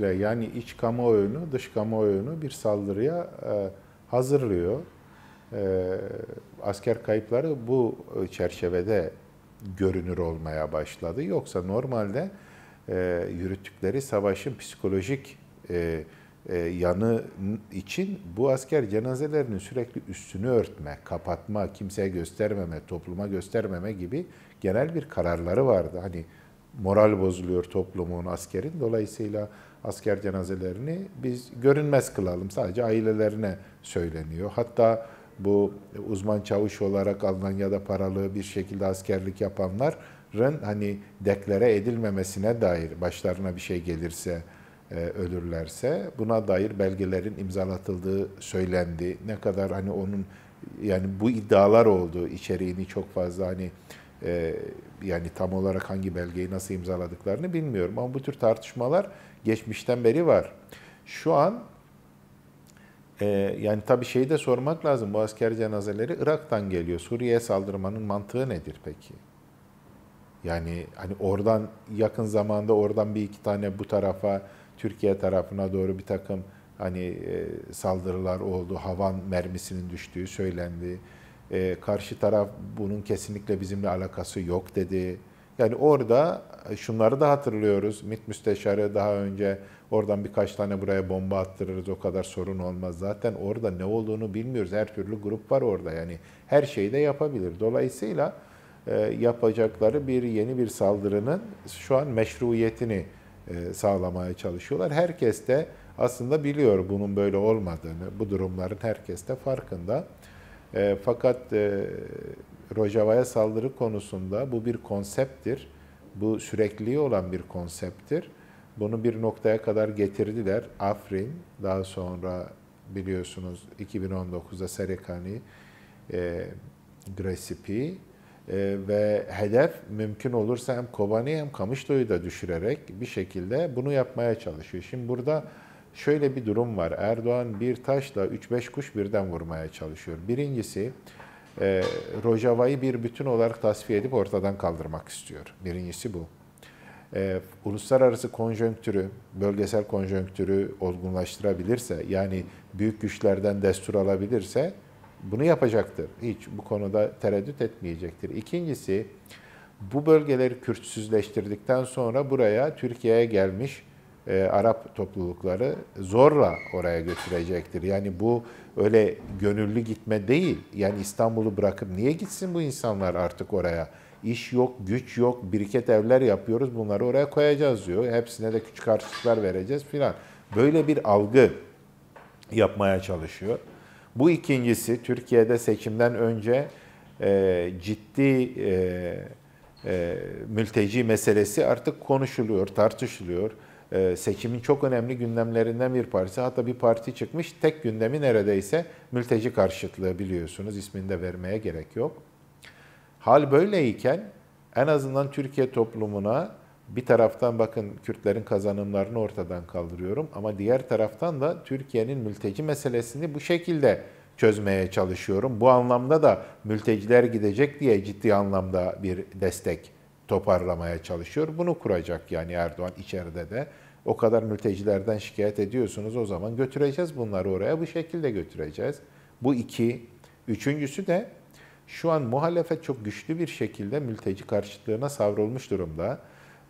kesinlikle yani iç kamuoyunu, dış kamuoyunu bir saldırıya e, hazırlıyor. E, asker kayıpları bu çerçevede görünür olmaya başladı. Yoksa normalde e, yürüttükleri savaşın psikolojik yanı için bu asker cenazelerinin sürekli üstünü örtme, kapatma, kimseye göstermeme, topluma göstermeme gibi genel bir kararları vardı. Hani moral bozuluyor toplumun, askerin. Dolayısıyla asker cenazelerini biz görünmez kılalım. Sadece ailelerine söyleniyor. Hatta bu uzman çavuş olarak alınan ya da paralı bir şekilde askerlik yapanların hani deklere edilmemesine dair başlarına bir şey gelirse e, ölürlerse buna dair belgelerin imzalatıldığı söylendi. Ne kadar hani onun yani bu iddialar olduğu içeriğini çok fazla hani e, yani tam olarak hangi belgeyi nasıl imzaladıklarını bilmiyorum ama bu tür tartışmalar geçmişten beri var. Şu an e, yani tabii şeyi de sormak lazım. Bu asker cenazeleri Irak'tan geliyor. Suriye'ye saldırmanın mantığı nedir peki? Yani hani oradan yakın zamanda oradan bir iki tane bu tarafa Türkiye tarafına doğru bir takım hani e, saldırılar oldu. Havan mermisinin düştüğü söylendi e, karşı taraf bunun kesinlikle bizimle alakası yok dedi. Yani orada e, şunları da hatırlıyoruz. MİT müsteşarı daha önce oradan birkaç tane buraya bomba attırırız o kadar sorun olmaz. Zaten orada ne olduğunu bilmiyoruz. Her türlü grup var orada yani. Her şeyi de yapabilir. Dolayısıyla e, yapacakları bir yeni bir saldırının şu an meşruiyetini e, sağlamaya çalışıyorlar. Herkes de aslında biliyor bunun böyle olmadığını, bu durumların herkes de farkında. E, fakat e, Rojava'ya saldırı konusunda bu bir konsepttir. Bu sürekli olan bir konsepttir. Bunu bir noktaya kadar getirdiler. Afrin, daha sonra biliyorsunuz 2019'da Serekani, e, Gresipi e, ve hedef mümkün olursa hem Kobani hem Kamışlı'yı da düşürerek bir şekilde bunu yapmaya çalışıyor. Şimdi burada şöyle bir durum var. Erdoğan bir taşla 3-5 kuş birden vurmaya çalışıyor. Birincisi e, Rojava'yı bir bütün olarak tasfiye edip ortadan kaldırmak istiyor. Birincisi bu. E, uluslararası konjonktürü, bölgesel konjonktürü olgunlaştırabilirse, yani büyük güçlerden destur alabilirse bunu yapacaktır. Hiç bu konuda tereddüt etmeyecektir. İkincisi, bu bölgeleri Kürtsüzleştirdikten sonra buraya Türkiye'ye gelmiş e, Arap toplulukları zorla oraya götürecektir. Yani bu öyle gönüllü gitme değil. Yani İstanbul'u bırakıp niye gitsin bu insanlar artık oraya? İş yok, güç yok, biriket evler yapıyoruz bunları oraya koyacağız diyor. Hepsine de küçük harçlıklar vereceğiz filan. Böyle bir algı yapmaya çalışıyor. Bu ikincisi Türkiye'de seçimden önce e, ciddi e, e, mülteci meselesi artık konuşuluyor, tartışılıyor. Ee, seçimin çok önemli gündemlerinden bir parçası. Hatta bir parti çıkmış tek gündemi neredeyse mülteci karşıtlığı biliyorsunuz. İsmini de vermeye gerek yok. Hal böyleyken en azından Türkiye toplumuna bir taraftan bakın Kürtlerin kazanımlarını ortadan kaldırıyorum ama diğer taraftan da Türkiye'nin mülteci meselesini bu şekilde çözmeye çalışıyorum. Bu anlamda da mülteciler gidecek diye ciddi anlamda bir destek toparlamaya çalışıyor. Bunu kuracak yani Erdoğan içeride de. O kadar mültecilerden şikayet ediyorsunuz o zaman götüreceğiz bunları oraya bu şekilde götüreceğiz. Bu iki. Üçüncüsü de şu an muhalefet çok güçlü bir şekilde mülteci karşıtlığına savrulmuş durumda.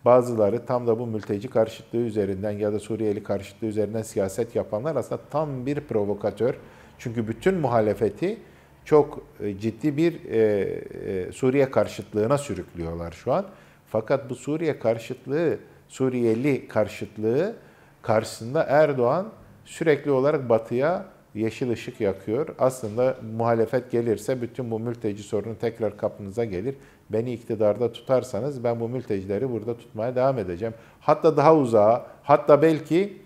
Bazıları tam da bu mülteci karşıtlığı üzerinden ya da Suriyeli karşıtlığı üzerinden siyaset yapanlar aslında tam bir provokatör. Çünkü bütün muhalefeti çok e, ciddi bir e, e, Suriye karşıtlığına sürüklüyorlar şu an. Fakat bu Suriye karşıtlığı, Suriyeli karşıtlığı karşısında Erdoğan sürekli olarak batıya yeşil ışık yakıyor. Aslında muhalefet gelirse bütün bu mülteci sorunu tekrar kapınıza gelir. Beni iktidarda tutarsanız ben bu mültecileri burada tutmaya devam edeceğim. Hatta daha uzağa, hatta belki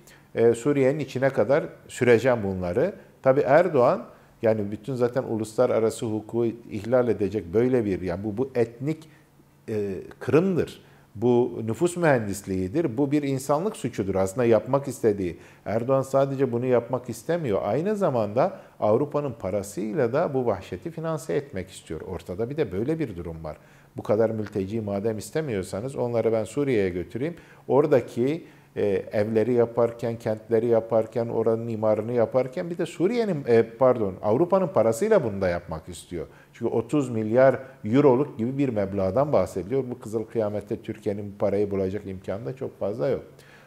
Suriye'nin içine kadar süreceğim bunları. Tabi Erdoğan yani bütün zaten uluslararası hukuku ihlal edecek böyle bir yani bu bu etnik e, kırımdır. Bu nüfus mühendisliğidir. Bu bir insanlık suçudur aslında yapmak istediği. Erdoğan sadece bunu yapmak istemiyor. Aynı zamanda Avrupa'nın parasıyla da bu vahşeti finanse etmek istiyor. Ortada bir de böyle bir durum var. Bu kadar mülteci madem istemiyorsanız onları ben Suriye'ye götüreyim. Oradaki e, evleri yaparken, kentleri yaparken, oranın imarını yaparken bir de Suriye'nin e, pardon Avrupa'nın parasıyla bunu da yapmak istiyor. Çünkü 30 milyar euroluk gibi bir meblağdan bahsediyor. Bu kızıl kıyamette Türkiye'nin parayı bulacak imkanı da çok fazla yok.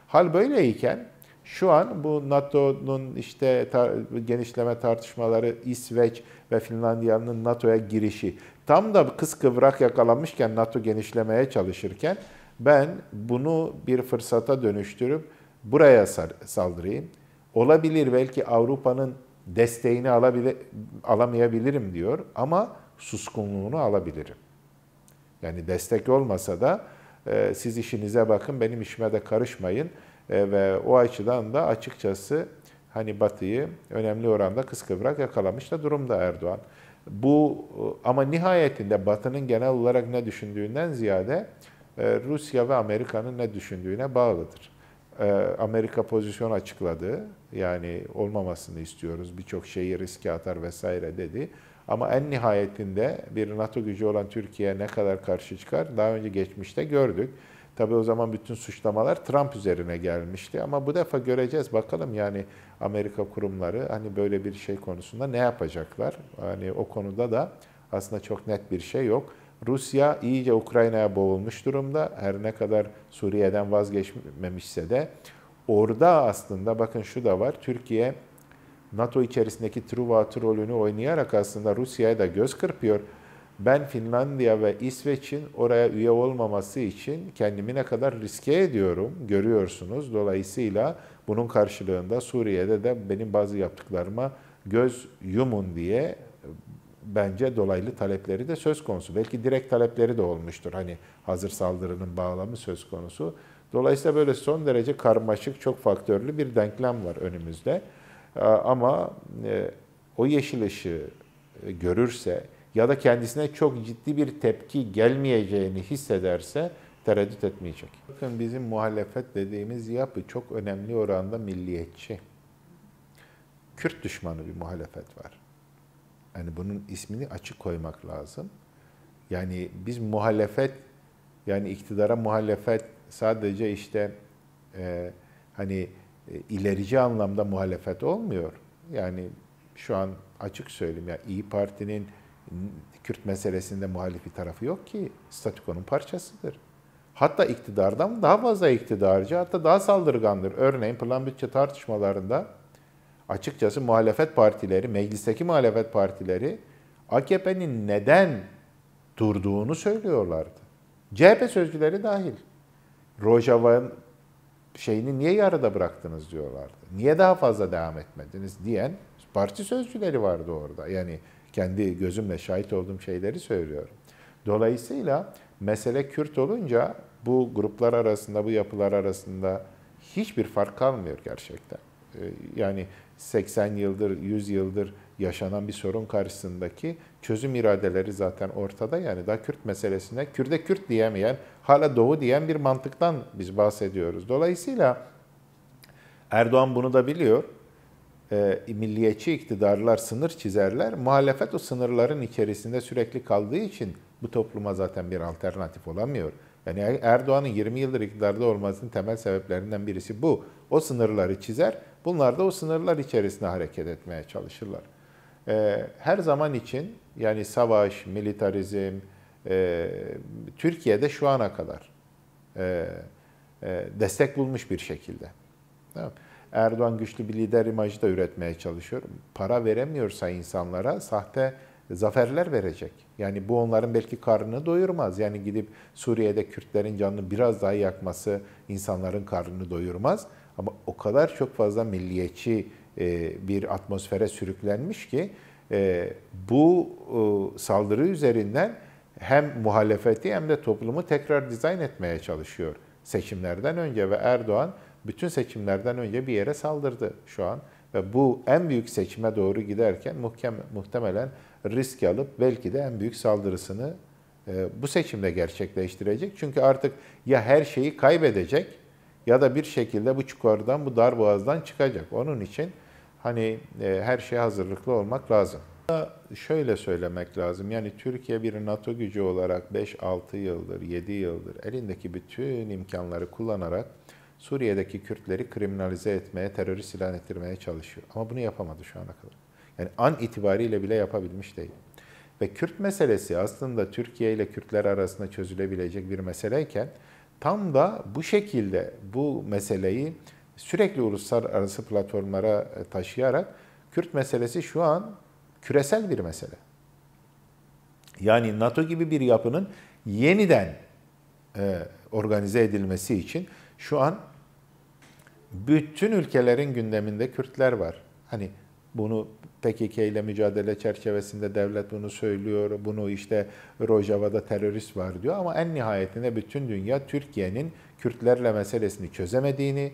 Hal böyleyken şu an bu NATO'nun işte tar genişleme tartışmaları, İsveç ve Finlandiya'nın NATO'ya girişi tam da kıskıvrak yakalanmışken NATO genişlemeye çalışırken ben bunu bir fırsata dönüştürüp buraya saldırayım. Olabilir belki Avrupa'nın desteğini alabile, alamayabilirim diyor ama suskunluğunu alabilirim. Yani destek olmasa da e, siz işinize bakın, benim işime de karışmayın e, ve o açıdan da açıkçası hani Batı'yı önemli oranda kıskıvrak yakalamış da durumda Erdoğan. Bu e, ama nihayetinde Batı'nın genel olarak ne düşündüğünden ziyade ee, Rusya ve Amerika'nın ne düşündüğüne bağlıdır. Ee, Amerika pozisyon açıkladı. Yani olmamasını istiyoruz. Birçok şeyi riske atar vesaire dedi. Ama en nihayetinde bir NATO gücü olan Türkiye ne kadar karşı çıkar daha önce geçmişte gördük. Tabi o zaman bütün suçlamalar Trump üzerine gelmişti ama bu defa göreceğiz bakalım yani Amerika kurumları hani böyle bir şey konusunda ne yapacaklar? Hani o konuda da aslında çok net bir şey yok. Rusya iyice Ukrayna'ya boğulmuş durumda. Her ne kadar Suriye'den vazgeçmemişse de orada aslında bakın şu da var. Türkiye NATO içerisindeki Truva rolünü oynayarak aslında Rusya'ya da göz kırpıyor. Ben Finlandiya ve İsveç'in oraya üye olmaması için kendimi ne kadar riske ediyorum görüyorsunuz. Dolayısıyla bunun karşılığında Suriye'de de benim bazı yaptıklarıma göz yumun diye bence dolaylı talepleri de söz konusu. Belki direkt talepleri de olmuştur. Hani hazır saldırının bağlamı söz konusu. Dolayısıyla böyle son derece karmaşık, çok faktörlü bir denklem var önümüzde. Ee, ama e, o yeşil ışığı e, görürse ya da kendisine çok ciddi bir tepki gelmeyeceğini hissederse tereddüt etmeyecek. Bakın bizim muhalefet dediğimiz yapı çok önemli oranda milliyetçi. Kürt düşmanı bir muhalefet var. Yani bunun ismini açık koymak lazım. Yani biz muhalefet, yani iktidara muhalefet sadece işte e, hani e, ilerici anlamda muhalefet olmuyor. Yani şu an açık söyleyeyim ya yani İyi Parti'nin Kürt meselesinde muhalif bir tarafı yok ki. Statükonun parçasıdır. Hatta iktidardan daha fazla iktidarcı, hatta daha saldırgandır. Örneğin plan bütçe tartışmalarında açıkçası muhalefet partileri, meclisteki muhalefet partileri AKP'nin neden durduğunu söylüyorlardı. CHP sözcüleri dahil. Rojava'nın şeyini niye yarıda bıraktınız diyorlardı. Niye daha fazla devam etmediniz diyen parti sözcüleri vardı orada. Yani kendi gözümle şahit olduğum şeyleri söylüyorum. Dolayısıyla mesele Kürt olunca bu gruplar arasında, bu yapılar arasında hiçbir fark kalmıyor gerçekten. Ee, yani 80 yıldır, 100 yıldır yaşanan bir sorun karşısındaki çözüm iradeleri zaten ortada. Yani daha Kürt meselesine Kürde Kürt diyemeyen, hala Doğu diyen bir mantıktan biz bahsediyoruz. Dolayısıyla Erdoğan bunu da biliyor. E, milliyetçi iktidarlar sınır çizerler. Muhalefet o sınırların içerisinde sürekli kaldığı için bu topluma zaten bir alternatif olamıyor. Yani Erdoğan'ın 20 yıldır iktidarda olmasının temel sebeplerinden birisi bu. O sınırları çizer Bunlar da o sınırlar içerisinde hareket etmeye çalışırlar. Ee, her zaman için yani savaş, militarizm, e, Türkiye'de şu ana kadar e, e, destek bulmuş bir şekilde. Erdoğan güçlü bir lider imajı da üretmeye çalışıyor. Para veremiyorsa insanlara sahte zaferler verecek. Yani bu onların belki karnını doyurmaz. Yani gidip Suriye'de Kürtlerin canını biraz daha yakması insanların karnını doyurmaz. Ama o kadar çok fazla milliyetçi e, bir atmosfere sürüklenmiş ki e, bu e, saldırı üzerinden hem muhalefeti hem de toplumu tekrar dizayn etmeye çalışıyor seçimlerden önce ve Erdoğan bütün seçimlerden önce bir yere saldırdı şu an ve bu en büyük seçime doğru giderken muhtemelen risk alıp belki de en büyük saldırısını bu seçimde gerçekleştirecek. Çünkü artık ya her şeyi kaybedecek ya da bir şekilde bu çukurdan, bu dar boğazdan çıkacak. Onun için hani e, her şeye hazırlıklı olmak lazım. Şöyle söylemek lazım, yani Türkiye bir NATO gücü olarak 5-6 yıldır, 7 yıldır elindeki bütün imkanları kullanarak Suriye'deki Kürtleri kriminalize etmeye, terörist ilan ettirmeye çalışıyor. Ama bunu yapamadı şu ana kadar. Yani an itibariyle bile yapabilmiş değil. Ve Kürt meselesi aslında Türkiye ile Kürtler arasında çözülebilecek bir meseleyken Tam da bu şekilde bu meseleyi sürekli uluslararası platformlara e, taşıyarak Kürt meselesi şu an küresel bir mesele. Yani NATO gibi bir yapının yeniden e, organize edilmesi için şu an bütün ülkelerin gündeminde Kürtler var. Hani bunu PKK ile mücadele çerçevesinde devlet bunu söylüyor. Bunu işte Rojava'da terörist var diyor. Ama en nihayetinde bütün dünya Türkiye'nin Kürtlerle meselesini çözemediğini,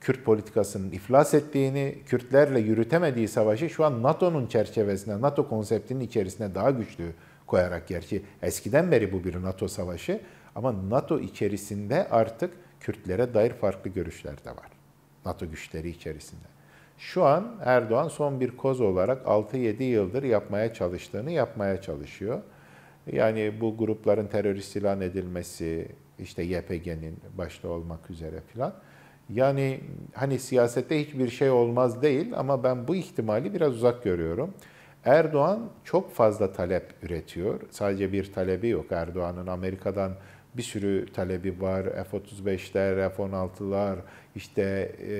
Kürt politikasının iflas ettiğini, Kürtlerle yürütemediği savaşı şu an NATO'nun çerçevesine, NATO konseptinin içerisine daha güçlü koyarak gerçi eskiden beri bu bir NATO savaşı ama NATO içerisinde artık Kürtlere dair farklı görüşler de var. NATO güçleri içerisinde. Şu an Erdoğan son bir koz olarak 6-7 yıldır yapmaya çalıştığını yapmaya çalışıyor. Yani bu grupların terörist ilan edilmesi, işte YPG'nin başta olmak üzere filan. Yani hani siyasette hiçbir şey olmaz değil ama ben bu ihtimali biraz uzak görüyorum. Erdoğan çok fazla talep üretiyor. Sadece bir talebi yok Erdoğan'ın. Amerika'dan bir sürü talebi var. F-35'ler, F-16'lar, işte e,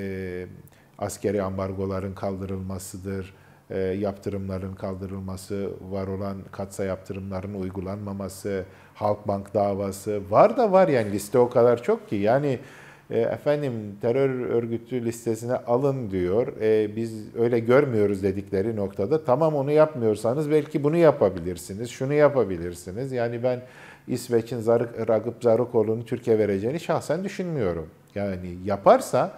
askeri ambargoların kaldırılmasıdır, e, yaptırımların kaldırılması, var olan katsa yaptırımların uygulanmaması, Halkbank davası var da var yani liste o kadar çok ki yani e, efendim terör örgütü listesine alın diyor. E, biz öyle görmüyoruz dedikleri noktada tamam onu yapmıyorsanız belki bunu yapabilirsiniz, şunu yapabilirsiniz. Yani ben İsveç'in Zarık, Ragıp Zarıkoğlu'nu Türkiye vereceğini şahsen düşünmüyorum. Yani yaparsa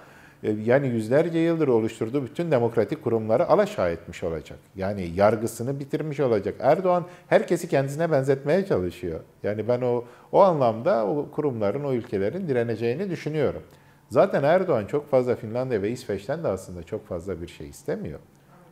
e, yani yüzlerce yıldır oluşturduğu bütün demokratik kurumları alaşağı etmiş olacak. Yani yargısını bitirmiş olacak. Erdoğan herkesi kendisine benzetmeye çalışıyor. Yani ben o o anlamda o kurumların, o ülkelerin direneceğini düşünüyorum. Zaten Erdoğan çok fazla Finlandiya ve İsveç'ten de aslında çok fazla bir şey istemiyor.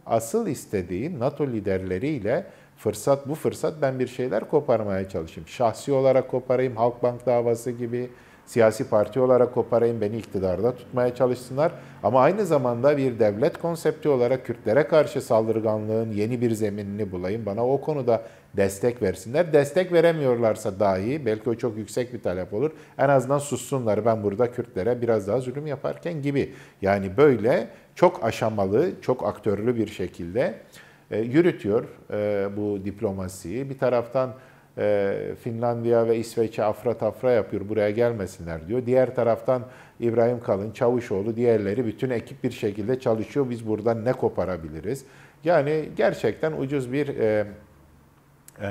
Asıl istediği NATO liderleriyle fırsat bu fırsat ben bir şeyler koparmaya çalışayım. Şahsi olarak koparayım Halkbank davası gibi siyasi parti olarak koparayım, beni iktidarda tutmaya çalışsınlar. Ama aynı zamanda bir devlet konsepti olarak Kürtlere karşı saldırganlığın yeni bir zeminini bulayım. Bana o konuda destek versinler. Destek veremiyorlarsa dahi belki o çok yüksek bir talep olur. En azından sussunlar ben burada Kürtlere biraz daha zulüm yaparken gibi. Yani böyle çok aşamalı, çok aktörlü bir şekilde e, yürütüyor e, bu diplomasiyi. Bir taraftan e, Finlandiya ve İsveç'e afra tafra yapıyor buraya gelmesinler diyor. Diğer taraftan İbrahim Kalın, Çavuşoğlu diğerleri bütün ekip bir şekilde çalışıyor. Biz buradan ne koparabiliriz? Yani gerçekten ucuz bir e, e,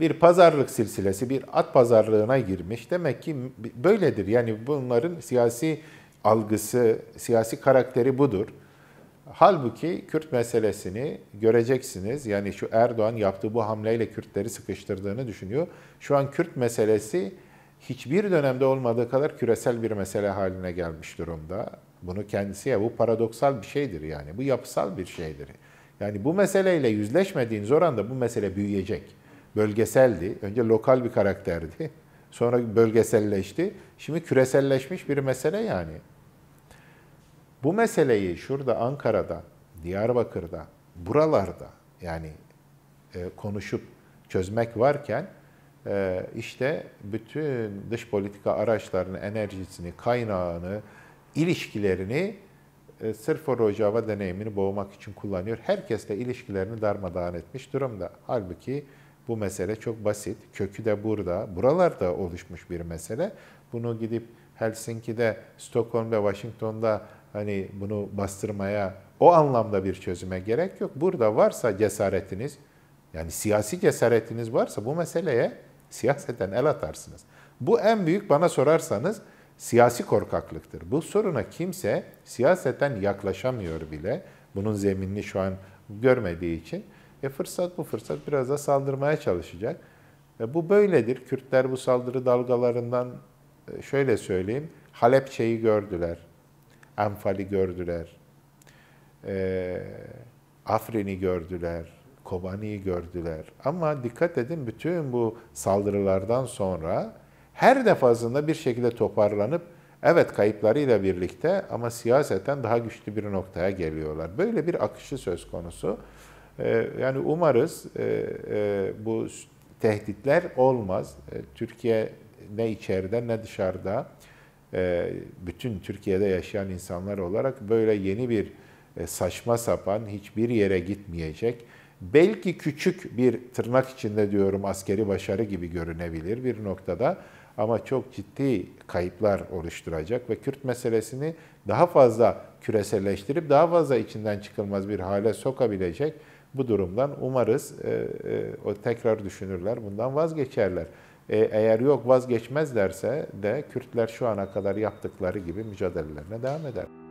bir pazarlık silsilesi, bir at pazarlığına girmiş. Demek ki böyledir. Yani bunların siyasi algısı, siyasi karakteri budur. Halbuki Kürt meselesini göreceksiniz. Yani şu Erdoğan yaptığı bu hamleyle Kürtleri sıkıştırdığını düşünüyor. Şu an Kürt meselesi hiçbir dönemde olmadığı kadar küresel bir mesele haline gelmiş durumda. Bunu kendisi ya bu paradoksal bir şeydir yani. Bu yapısal bir şeydir. Yani bu meseleyle yüzleşmediğiniz oranda bu mesele büyüyecek. Bölgeseldi. Önce lokal bir karakterdi. Sonra bölgeselleşti. Şimdi küreselleşmiş bir mesele yani. Bu meseleyi şurada Ankara'da, Diyarbakır'da, buralarda yani e, konuşup çözmek varken e, işte bütün dış politika araçlarını, enerjisini, kaynağını, ilişkilerini e, sırf o Rojava deneyimini boğmak için kullanıyor. Herkesle ilişkilerini darmadağın etmiş durumda. Halbuki bu mesele çok basit. Kökü de burada, buralarda oluşmuş bir mesele. Bunu gidip Helsinki'de, Stockholm'da, Washington'da hani bunu bastırmaya o anlamda bir çözüme gerek yok. Burada varsa cesaretiniz yani siyasi cesaretiniz varsa bu meseleye siyaseten el atarsınız. Bu en büyük bana sorarsanız siyasi korkaklıktır. Bu soruna kimse siyaseten yaklaşamıyor bile. Bunun zeminini şu an görmediği için. E fırsat bu fırsat biraz da saldırmaya çalışacak. E bu böyledir. Kürtler bu saldırı dalgalarından e, şöyle söyleyeyim. Halepçe'yi gördüler. Anfal'i gördüler. E, Afrin'i gördüler. Kobani'yi gördüler. Ama dikkat edin bütün bu saldırılardan sonra her defasında bir şekilde toparlanıp evet kayıplarıyla birlikte ama siyaseten daha güçlü bir noktaya geliyorlar. Böyle bir akışı söz konusu. Ee, yani umarız e, e, bu tehditler olmaz. E, Türkiye ne içeride ne dışarıda e, bütün Türkiye'de yaşayan insanlar olarak böyle yeni bir e, saçma sapan hiçbir yere gitmeyecek. Belki küçük bir tırnak içinde diyorum askeri başarı gibi görünebilir bir noktada ama çok ciddi kayıplar oluşturacak ve Kürt meselesini daha fazla küreselleştirip daha fazla içinden çıkılmaz bir hale sokabilecek bu durumdan umarız e, o tekrar düşünürler, bundan vazgeçerler. E, eğer yok vazgeçmezlerse de Kürtler şu ana kadar yaptıkları gibi mücadelelerine devam eder.